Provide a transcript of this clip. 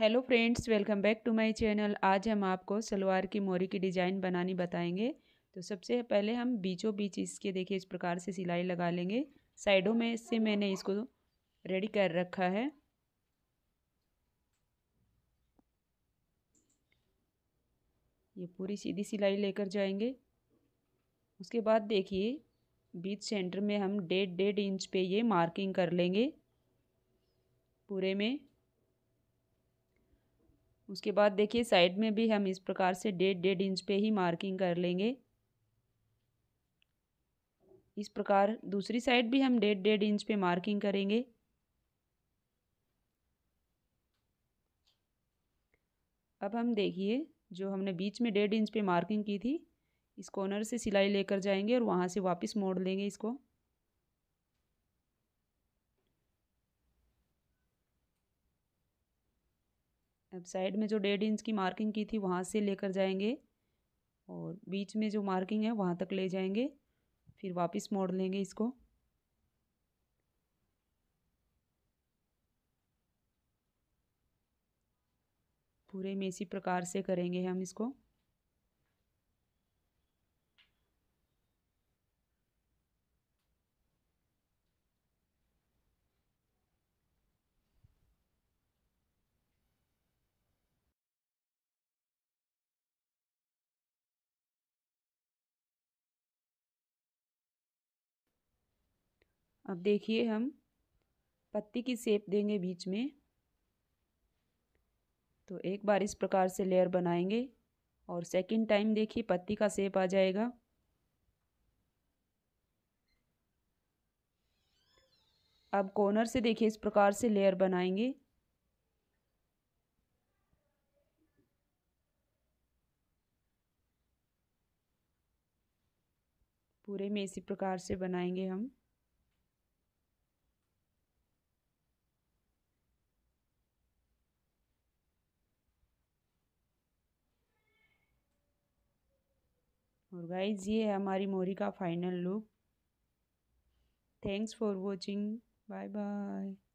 hello friends welcome back to my channel आज हम आपको सलवार की मोरी की डिज़ाइन बनानी बताएंगे तो सबसे पहले हम बीचों बीच इसके देखिए इस प्रकार से सिलाई लगा लेंगे साइडों में से मैंने इसको रेडी कर रखा है ये पूरी सीधी सिलाई लेकर जाएंगे उसके बाद देखिए बीच सेंटर में हम डेढ़ डेढ़ इंच पे ये मार्किंग कर लेंगे पूरे में उसके बाद देखिए साइड में भी हम इस प्रकार से डेढ़ डेढ़ इंच पे ही मार्किंग कर लेंगे इस प्रकार दूसरी साइड भी हम डेढ़ डेढ़ इंच पे मार्किंग करेंगे अब हम देखिए जो हमने बीच में डेढ़ इंच पे मार्किंग की थी इस कॉर्नर से सिलाई लेकर जाएंगे और वहाँ से वापस मोड़ लेंगे इसको अब साइड में जो डेढ़ इंच की मार्किंग की थी वहाँ से लेकर जाएंगे और बीच में जो मार्किंग है वहाँ तक ले जाएंगे फिर वापस मोड़ लेंगे इसको पूरे में इसी प्रकार से करेंगे हम इसको अब देखिए हम पत्ती की सेप देंगे बीच में तो एक बार इस प्रकार से लेयर बनाएंगे और सेकंड टाइम देखिए पत्ती का सेप आ जाएगा अब कॉर्नर से देखिए इस प्रकार से लेयर बनाएंगे पूरे में इसी प्रकार से बनाएंगे हम और गाइज़ ये है हमारी मोरी का final look thanks for watching bye bye